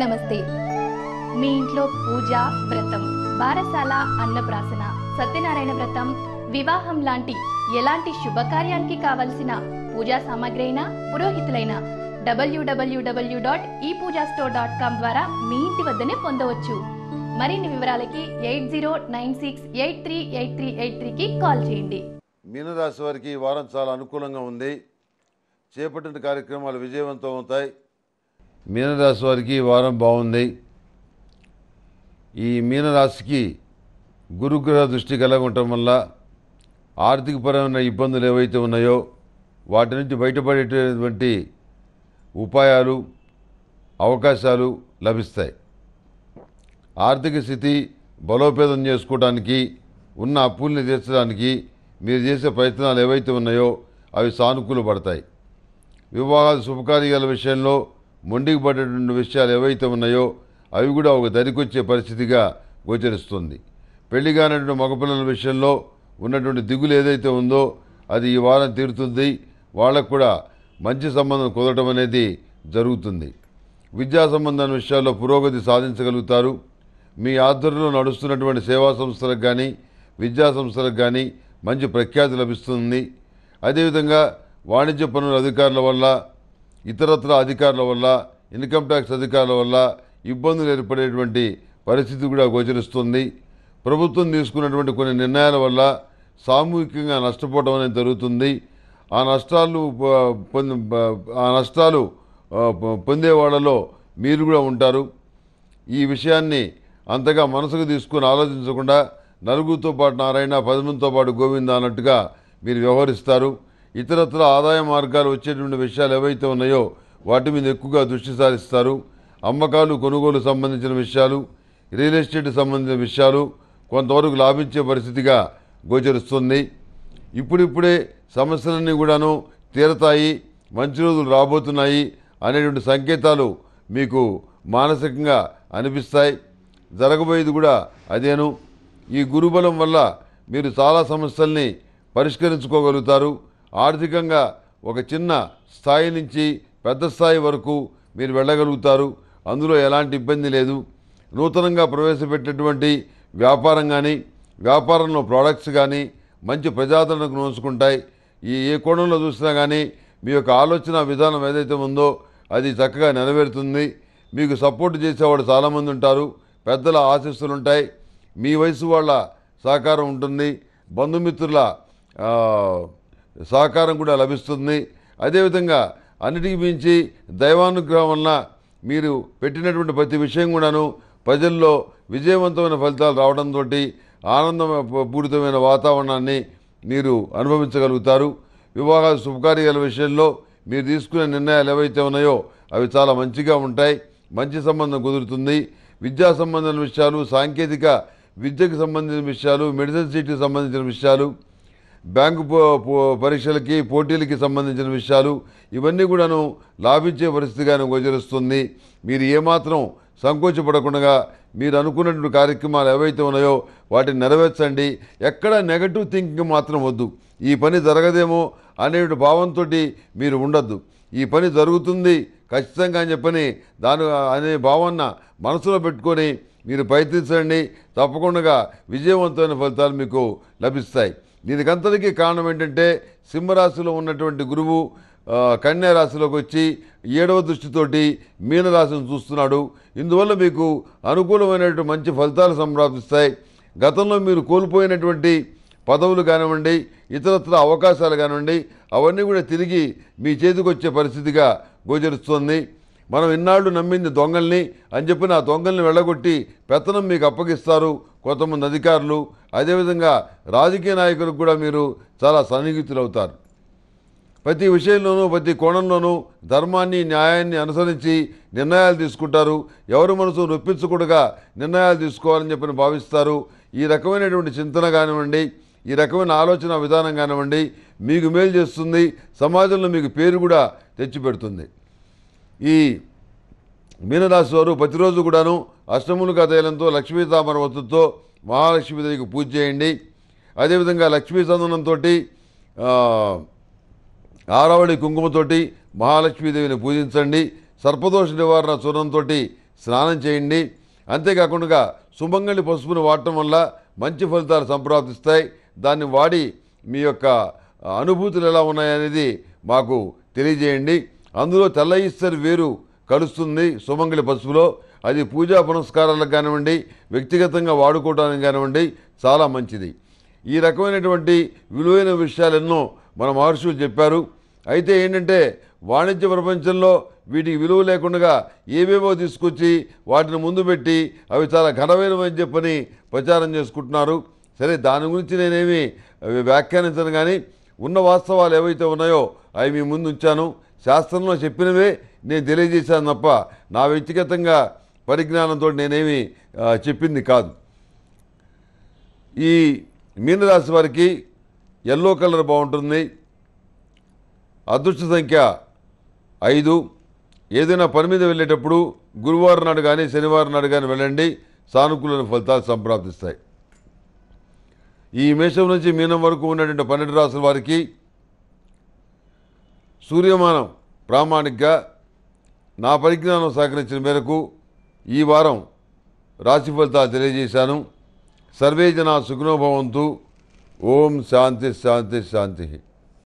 నమస్తే మీ ఇంట్లో పూజ వ్రతం బారసాల అన్నప్రాసన సత్యనారాయణ వ్రతం వివాహం లాంటి ఎలాంటి శుభకార్యానికి కావలసిన పూజా సామాగ్రి అయినా పురోహితులైన డబ్ల్యూడబ్ల్యూడబ్ల్యూ డాట్ ఈ పూజా స్టోర్ డాట్ కామ్ ద్వారా మీ ఇంటి వద్దనే పొందవచ్చు మరిన్ని వివరాలకి eight zero nine six eight three eight three eight త్రీకి కాల్ చేయండి మీనరాశి వారికి వారం చాలా అనుకూలంగా ఉంది చేపట్టిన కార్యక్రమాలు విజయవంతం అవుతాయి మీనరాశి వారికి ఈ వారం బాగుంది ఈ మీనరాశికి గురుగ్రహ దృష్టి కలగ ఉండటం వల్ల ఆర్థికపరమైన ఇబ్బందులు ఏవైతే ఉన్నాయో వాటి నుంచి బయటపడేటటువంటి ఉపాయాలు అవకాశాలు లభిస్తాయి ఆర్థిక స్థితి బలోపేతం చేసుకోవడానికి ఉన్న అప్పుల్ని తీర్చడానికి మీరు చేసే ప్రయత్నాలు ఏవైతే ఉన్నాయో అవి సానుకూలపడతాయి వివాహాలు శుభకార్యాల విషయంలో మొండికి పడేటువంటి విషయాలు ఏవైతే ఉన్నాయో అవి కూడా ఒక దరికొచ్చే పరిస్థితిగా గోచరిస్తుంది పెళ్లి కానటువంటి మగపిల్లల విషయంలో ఉన్నటువంటి దిగులు ఏదైతే ఉందో అది ఈ వారం తీరుతుంది వాళ్ళకు కూడా మంచి సంబంధం కుదరటం అనేది జరుగుతుంది విద్యా సంబంధం విషయాల్లో పురోగతి సాధించగలుగుతారు మీ ఆధ్వర్యంలో నడుస్తున్నటువంటి సేవా సంస్థలకు కానీ విద్యా సంస్థలకు కానీ మంచి ప్రఖ్యాతి లభిస్తుంది అదేవిధంగా వాణిజ్య పనుల అధికారుల వల్ల ఇతరత్ర అధికారుల వల్ల ఇన్కమ్ ట్యాక్స్ అధికారుల వల్ల ఇబ్బందులు ఏర్పడేటువంటి పరిస్థితి కూడా గోచరిస్తుంది ప్రభుత్వం తీసుకున్నటువంటి కొన్ని నిర్ణయాల వల్ల సామూహికంగా నష్టపోవడం అనేది జరుగుతుంది ఆ నష్టాలు పొంది ఆ నష్టాలు పొందేవాళ్ళలో మీరు కూడా ఉంటారు ఈ విషయాన్ని అంతగా మనసుకు తీసుకుని ఆలోచించకుండా నలుగురితో పాటు నారాయణ పదనంతో పాటు గోవింద అన్నట్టుగా మీరు వ్యవహరిస్తారు ఇతరత్ర ఆదాయ మార్గాలు వచ్చేటువంటి విషయాలు ఏవైతే ఉన్నాయో వాటి మీద ఎక్కువగా దృష్టి సారిస్తారు అమ్మకాలు కొనుగోలు సంబంధించిన విషయాలు రియల్ ఎస్టేట్ సంబంధించిన విషయాలు కొంతవరకు లాభించే పరిస్థితిగా గోచరిస్తుంది ఇప్పుడిప్పుడే సమస్యలన్నీ కూడాను తీరతాయి మంచి రోజులు రాబోతున్నాయి అనేటువంటి సంకేతాలు మీకు మానసికంగా అనిపిస్తాయి జరగబోయేది కూడా అదేను ఈ గురుబలం వల్ల మీరు చాలా సమస్యల్ని పరిష్కరించుకోగలుగుతారు ఆర్థికంగా ఒక చిన్న స్థాయి నుంచి పెద్ద స్థాయి వరకు మీరు వెళ్ళగలుగుతారు అందులో ఎలాంటి ఇబ్బంది లేదు నూతనంగా ప్రవేశపెట్టేటువంటి వ్యాపారం కానీ వ్యాపారంలో ప్రోడక్ట్స్ కానీ మంచి ప్రజాదరణకు నోచుకుంటాయి ఈ ఏ కోణంలో చూసినా కానీ మీ యొక్క ఆలోచన విధానం ఏదైతే ఉందో అది చక్కగా నెరవేరుతుంది మీకు సపోర్ట్ చేసేవాడు చాలామంది ఉంటారు పెద్దల ఆశస్సులు ఉంటాయి మీ వయసు వాళ్ళ సహకారం ఉంటుంది బంధుమిత్రుల సహకారం కూడా లభిస్తుంది అదేవిధంగా అన్నిటికీ మించి దైవానుగ్రహం వలన మీరు పెట్టినటువంటి ప్రతి విషయం కూడాను ప్రజల్లో విజయవంతమైన ఫలితాలు రావడంతో ఆనందం పూరితమైన వాతావరణాన్ని మీరు అనుభవించగలుగుతారు వివాహ శుభకార్యాల విషయంలో మీరు తీసుకునే నిర్ణయాలు ఏవైతే ఉన్నాయో అవి చాలా మంచిగా ఉంటాయి మంచి సంబంధం కుదురుతుంది విద్యా సంబంధించిన విషయాలు సాంకేతిక విద్యకు సంబంధించిన విషయాలు మెడిసిన్ సీట్కి సంబంధించిన విషయాలు బ్యాంకు పరీక్షలకి పోటీలకి సంబంధించిన విషయాలు ఇవన్నీ కూడాను లాభించే పరిస్థితిగాను గోచరిస్తుంది మీరు ఏమాత్రం సంకోచపడకుండా మీరు అనుకున్నటువంటి కార్యక్రమాలు ఏవైతే ఉన్నాయో వాటిని నెరవేర్చండి ఎక్కడ నెగటివ్ థింకింగ్ మాత్రం వద్దు ఈ పని జరగదేమో అనే భావంతో మీరు ఉండద్దు ఈ పని జరుగుతుంది ఖచ్చితంగా అని చెప్పని దాని అనే భావన మనసులో పెట్టుకొని మీరు ప్రయత్నించండి తప్పకుండా విజయవంతమైన ఫలితాలు మీకు లభిస్తాయి దీనికంతటికీ కారణం ఏంటంటే సింహరాశిలో ఉన్నటువంటి గురువు కన్యా రాశిలోకి వచ్చి ఏడవ దృష్టితోటి మీనరాశిని చూస్తున్నాడు ఇందువల్ల మీకు అనుకూలమైనటువంటి మంచి ఫలితాలు సంప్రాప్తిస్తాయి గతంలో మీరు కోల్పోయినటువంటి పదవులు కానివ్వండి ఇతరత్ర అవకాశాలు కానివ్వండి అవన్నీ కూడా తిరిగి మీ చేతికి వచ్చే పరిస్థితిగా గోచరిస్తోంది మనం ఇన్నాళ్ళు నమ్మింది దొంగల్ని అని చెప్పి నా దొంగల్ని వెళ్ళగొట్టి పెత్తనం మీకు అప్పగిస్తారు కొంతమంది అధికారులు అదేవిధంగా రాజకీయ నాయకులకు కూడా మీరు చాలా సన్నిహితులు అవుతారు ప్రతి విషయంలోనూ ప్రతి కోణంలోనూ ధర్మాన్ని న్యాయాన్ని అనుసరించి నిర్ణయాలు తీసుకుంటారు ఎవరి మనసు నొప్పించకుండా నిర్ణయాలు తీసుకోవాలని చెప్పని భావిస్తారు ఈ రకమైనటువంటి చింతన కానివ్వండి ఈ రకమైన ఆలోచన విధానం కానివ్వండి మీకు మేలు చేస్తుంది సమాజంలో మీకు పేరు కూడా తెచ్చిపెడుతుంది ఈ మీనరాశి వారు ప్రతిరోజు కూడాను అష్టములు కథైలంతో లక్ష్మీ తామర వత్తుతో మహాలక్ష్మీదేవికి పూజ చేయండి అదేవిధంగా లక్ష్మీ చందనంతో ఆరావళి కుంకుమతోటి మహాలక్ష్మీదేవిని పూజించండి సర్పదోష నివారణ చూర్ణంతో స్నానం చేయండి అంతేకాకుండా సుమంగళి పసుపును వాడటం వల్ల మంచి ఫలితాలు సంప్రాప్తిస్తాయి దాన్ని వాడి మీ యొక్క అనుభూతులు ఎలా ఉన్నాయనేది మాకు తెలియజేయండి అందులో తెల్ల ఈస్టర్ వేరు కలుస్తుంది సుమంగళి పసుపులో అది పూజా పునస్కారాలకు కానివ్వండి వ్యక్తిగతంగా వాడుకోవడానికి కానివ్వండి చాలా మంచిది ఈ రకమైనటువంటి విలువైన విషయాలు ఎన్నో మన మహర్షులు చెప్పారు అయితే ఏంటంటే వాణిజ్య ప్రపంచంలో వీటికి విలువ లేకుండా ఏవేవో తీసుకొచ్చి వాటిని ముందు పెట్టి అవి చాలా అని చెప్పని ప్రచారం చేసుకుంటున్నారు సరే దాని గురించి నేనేమి వ్యాఖ్యానించను కానీ ఉన్న వాస్తవాలు ఏవైతే ఉన్నాయో అవి మీ ముందు ఉంచాను శాస్త్రంలో చెప్పినవే నేను తెలియజేశాను తప్ప నా వ్యక్తిగతంగా పరిజ్ఞానంతో నేనేమి చెప్పింది కాదు ఈ మీనరాశి వారికి ఎల్లో కలర్ బాగుంటుంది అదృష్ట సంఖ్య ఐదు ఏదైనా పని మీద వెళ్ళేటప్పుడు గురువారం నాడు కానీ శనివారం నాడు కానీ వెళ్ళండి సానుకూల ఫలితాలు సంప్రాప్తిస్తాయి ఈ మేషం నుంచి మీనం వరకు ఉన్నటువంటి పన్నెండు రాసుల వారికి సూర్యమానం ప్రామాణికగా నా పరిజ్ఞానం సహకరించిన మేరకు ఈ వారం రాశి ఫలితాలు తెలియజేశాను సర్వే జన సుఖనోభవంతు ఓం శాంతి శాంతి శాంతి